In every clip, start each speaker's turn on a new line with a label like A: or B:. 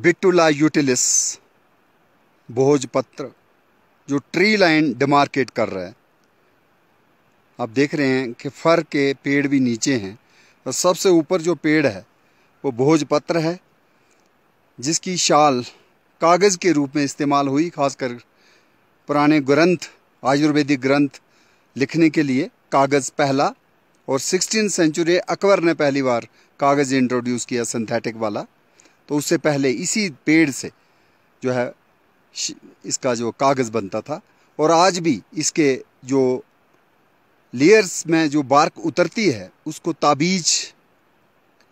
A: बिटुला यूटिलिस भोजपत्र जो tree line demarcate कर रहा है आप देख रहे हैं कि फर के पेड़ भी नीचे हैं और सबसे ऊपर जो पेड़ है वो भोजपत्र है जिसकी शाल कागज़ के रूप में इस्तेमाल हुई खासकर पुराने ग्रंथ आयुर्वेदिक ग्रंथ लिखने के लिए कागज़ पहला और सिक्सटीन सेंचुरी अकबर ने पहली बार कागज़ इंट्रोड्यूस किया सिंथेटिक वाला तो उससे पहले इसी पेड़ से जो है इसका जो कागज़ बनता था और आज भी इसके जो लेयर्स में जो बार्क उतरती है उसको ताबीज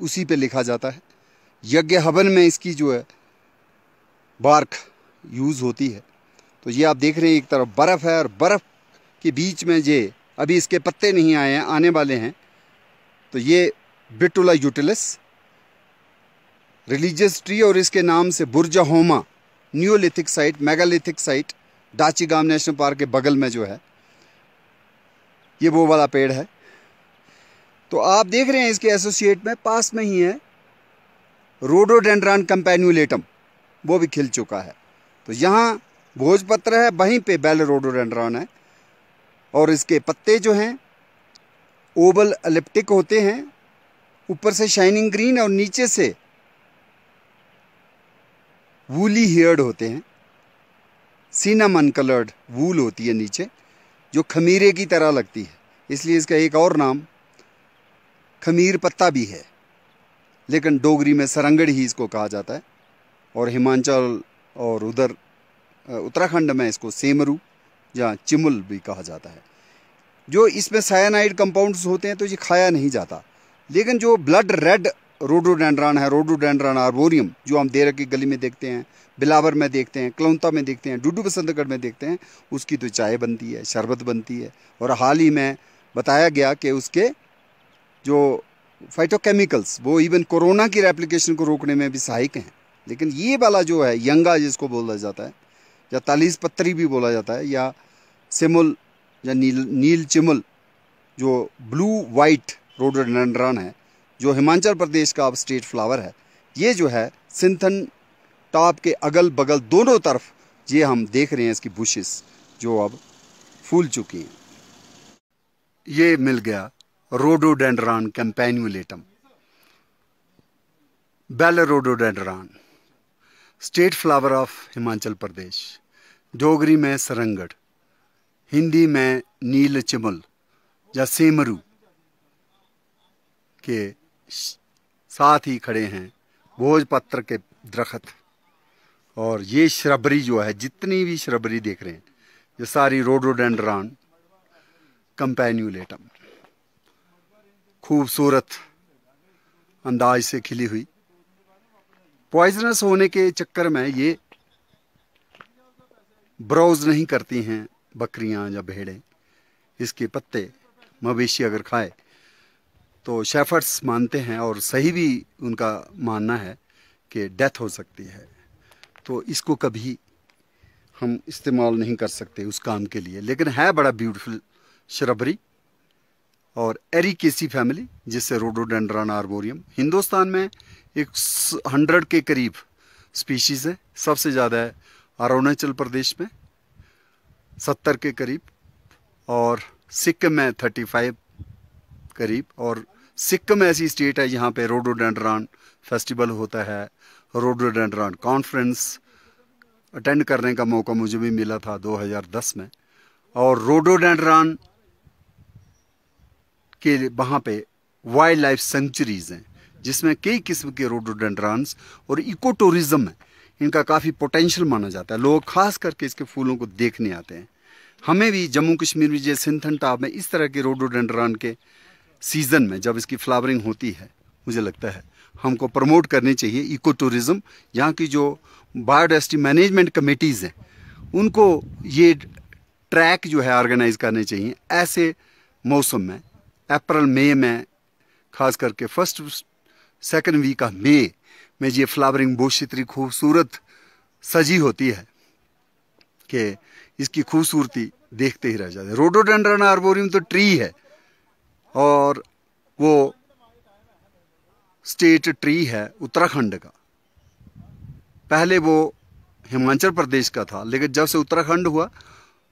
A: उसी पे लिखा जाता है यज्ञ हवन में इसकी जो है बार्क यूज़ होती है तो ये आप देख रहे हैं एक तरफ बर्फ़ है और बर्फ़ के बीच में ये अभी इसके पत्ते नहीं आए हैं आने वाले हैं तो ये बिटुला यूटिलस रिलीजियस ट्री और इसके नाम से Burzahom neolithic site megalithic site Dachigam national park के बगल में जो है ये वो वाला पेड़ है तो आप देख रहे हैं इसके एसोसिएट में पास में ही है रोडोडेंड्रान कंपेन्यूलेटम वो भी खिल चुका है तो यहाँ भोजपत्र है वहीं पे बेल रोडोडेंड्रान है और इसके पत्ते जो हैं ओवल एलिप्टिक होते हैं ऊपर से शाइनिंग ग्रीन और नीचे से वूली हेयर्ड होते हैं सीनामन कलर्ड वूल होती है नीचे जो खमीरे की तरह लगती है इसलिए इसका एक और नाम खमीर पत्ता भी है लेकिन डोगरी में सरंगड़ ही इसको कहा जाता है और हिमाचल और उधर उत्तराखंड में इसको सेमरू या चिमुल भी कहा जाता है जो इसमें साइनाइड कंपाउंड्स होते हैं तो ये खाया नहीं जाता लेकिन जो ब्लड रेड रोडोडेंड्रान है रोडोडेंड्रान आर्बोरियम जो हम देर की गली में देखते हैं बिलावर में देखते हैं कलौता में देखते हैं डूडू बसंतगढ़ में देखते हैं उसकी तो चाय बनती है शरबत बनती है और हाल ही में बताया गया कि उसके जो फाइटोकेमिकल्स वो इवन कोरोना की रेप्लीकेशन को रोकने में भी सहायक हैं लेकिन ये वाला जो है यंगा जिसको बोला जाता है या तालीस पत्थरी भी बोला जाता है या सिमुल या नील नील चिमुल जो ब्लू वाइट रोडोडेंड्रान है जो हिमाचल प्रदेश का अब स्टेट फ्लावर है ये जो है सिंथन टॉप के अगल बगल दोनों तरफ ये हम देख रहे हैं इसकी बुशेस जो अब फूल चुकी हैं ये मिल गया rhododendron campanulatum bell rhododendron state flower of Himachal Pradesh Dogri में सरंगड़ हिंदी में नील चिमल या सेमरू के साथ ही खड़े हैं भोजपत्र के दरखत और ये श्रबरी जो है जितनी भी श्रबरी देख रहे हैं ये सारी रोडोडेंड्रॉन कंपेन्यूलेटम खूबसूरत अंदाज से खिली हुई पॉइजनस होने के चक्कर में ये ब्राउज नहीं करती हैं बकरियां या भेड़ें इसके पत्ते मवेशी अगर खाए तो शेफर्स मानते हैं और सही भी उनका मानना है कि डेथ हो सकती है तो इसको कभी हम इस्तेमाल नहीं कर सकते उस काम के लिए लेकिन है बड़ा ब्यूटीफुल शरबरी और केसी फैमिली जिससे रोडोडेंड्रन आर्बोरियम हिंदुस्तान में एक हंड्रेड के करीब स्पीशीज़ है सबसे ज़्यादा है अरुणाचल प्रदेश में सत्तर के करीब और सिक्किम में थर्टी फाइव करीब और सिक्किम ऐसी स्टेट है यहाँ पे रोडोडेंड्रान फेस्टिवल होता है रोडोडेंड्रान कॉन्फ्रेंस अटेंड करने का मौका मुझे भी मिला था 2010 में और रोडोडेंड्रान के वहाँ पे वाइल्ड लाइफ सेंचुरीज हैं जिसमें कई किस्म के रोडोडेंड्रांस और इको टूरिज़्म है इनका काफ़ी पोटेंशियल माना जाता है लोग खास करके इसके फूलों को देखने आते हैं हमें भी जम्मू कश्मीर में जैसे सिंथन टाप में इस तरह के रोडोडेंड्रान के सीज़न में जब इसकी फ्लावरिंग होती है मुझे लगता है हमको प्रमोट करनी चाहिए इको टूरिज़्म यहाँ की जो बायोडाइवर्सिटी मैनेजमेंट कमेटीज़ हैं उनको ये ट्रैक जो है ऑर्गेनाइज करने चाहिए ऐसे मौसम में अप्रैल मई में खास करके first second week of May में ये फ्लावरिंग बहुत इतनी खूबसूरत सजी होती है कि इसकी खूबसूरती देखते ही रह जाते रोडोडेंड्रन आर्बोरियम तो ट्री है और वो स्टेट ट्री है उत्तराखंड का पहले वो हिमाचल प्रदेश का था लेकिन जब से उत्तराखंड हुआ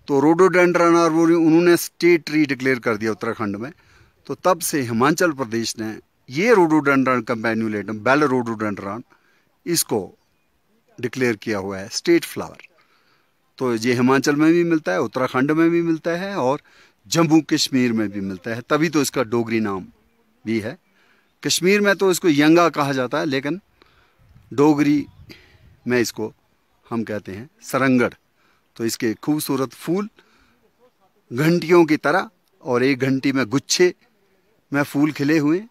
A: तो रोडोडेंड्रन और वो उन्होंने स्टेट ट्री डिक्लेयर कर दिया उत्तराखंड में तो तब से हिमाचल प्रदेश ने ये रोडोडेंड्रन कंपेन्यूलेटम बेल रोडोडेंड्रन इसको डिक्लेयर किया हुआ है स्टेट फ्लावर तो ये हिमाचल में भी मिलता है उत्तराखंड में भी मिलता है और जम्मू कश्मीर में भी मिलता है तभी तो इसका डोगरी नाम भी है कश्मीर में तो इसको यंगा कहा जाता है लेकिन डोगरी में इसको हम कहते हैं सरंगड़ तो इसके खूबसूरत फूल घंटियों की तरह और एक घंटी में गुच्छे में फूल खिले हुए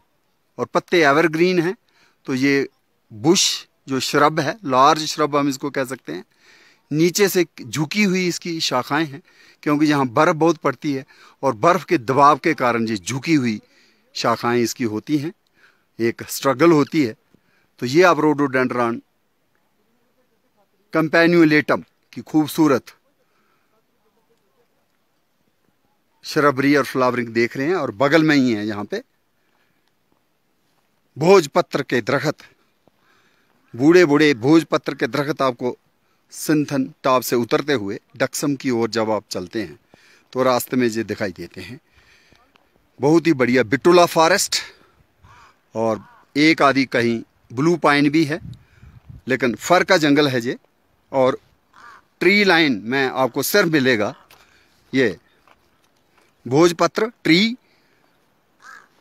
A: और पत्ते एवरग्रीन हैं तो ये बुश जो श्रब है लार्ज श्रब हम इसको कह सकते हैं नीचे से झुकी हुई इसकी शाखाएं हैं क्योंकि यहाँ बर्फ़ बहुत पड़ती है और बर्फ़ के दबाव के कारण ये झुकी हुई शाखाएं इसकी होती हैं एक स्ट्रगल होती है तो ये आप रोडोडेंड्रॉन कंपेन्यूलेटम की खूबसूरत शरबरी और फ्लावरिंग देख रहे हैं और बगल में ही है यहाँ पे भोजपत्र के दरखत बूढ़े बूढ़े भोजपत्र के दरखत आपको सिंथन टाप से उतरते हुए डक्सम की ओर जब आप चलते हैं तो रास्ते में ये दिखाई देते हैं बहुत ही बढ़िया बिटुला फॉरेस्ट और एक आदि कहीं ब्लू पाइन भी है लेकिन फर का जंगल है ये और ट्री लाइन में आपको सिर्फ मिलेगा ये भोजपत्र ट्री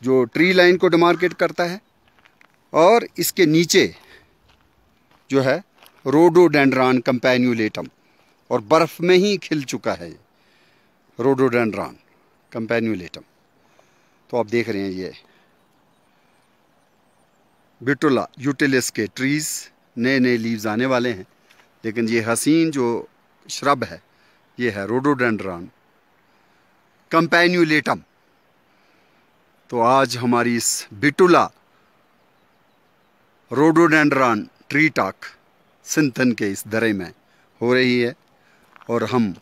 A: जो ट्री लाइन को डिमार्केट करता है और इसके नीचे जो है रोडोडेंड्रान कंपेन्यूलेटम और बर्फ़ में ही खिल चुका है रोडोडेंड्रॉन रोडोडेंड्रान कंपेन्यूलेटम तो आप देख रहे हैं ये बिटोला यूटिलिस के ट्रीज़ नए नए लीव्स आने वाले हैं लेकिन ये हसीन जो श्रब है ये है रोडोडेंड्रान कंपेन्यूलेटम तो आज हमारी इस बिटुला रोडोडेंड्रान ट्री टाक सिंतन के इस दरे में हो रही है और हम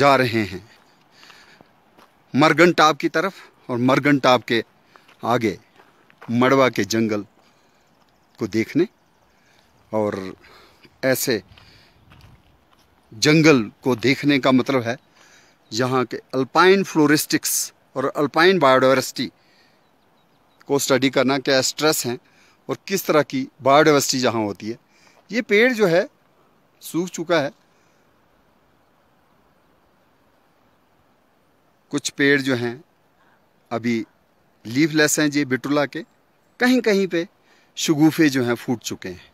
A: जा रहे हैं मरगन टाप की तरफ और मरगन टाप के आगे मड़वा के जंगल को देखने और ऐसे जंगल को देखने का मतलब है यहाँ के अल्पाइन फ्लोरिस्टिक्स और अल्पाइन बायोडाइवर्सिटी को स्टडी करना क्या स्ट्रेस हैं और किस तरह की बायोडाइवर्सिटी जहाँ होती है ये पेड़ जो है सूख चुका है कुछ पेड़ जो हैं अभी लीवलेस हैं जी बिटुला के कहीं कहीं पे शगुफे जो हैं फूट चुके हैं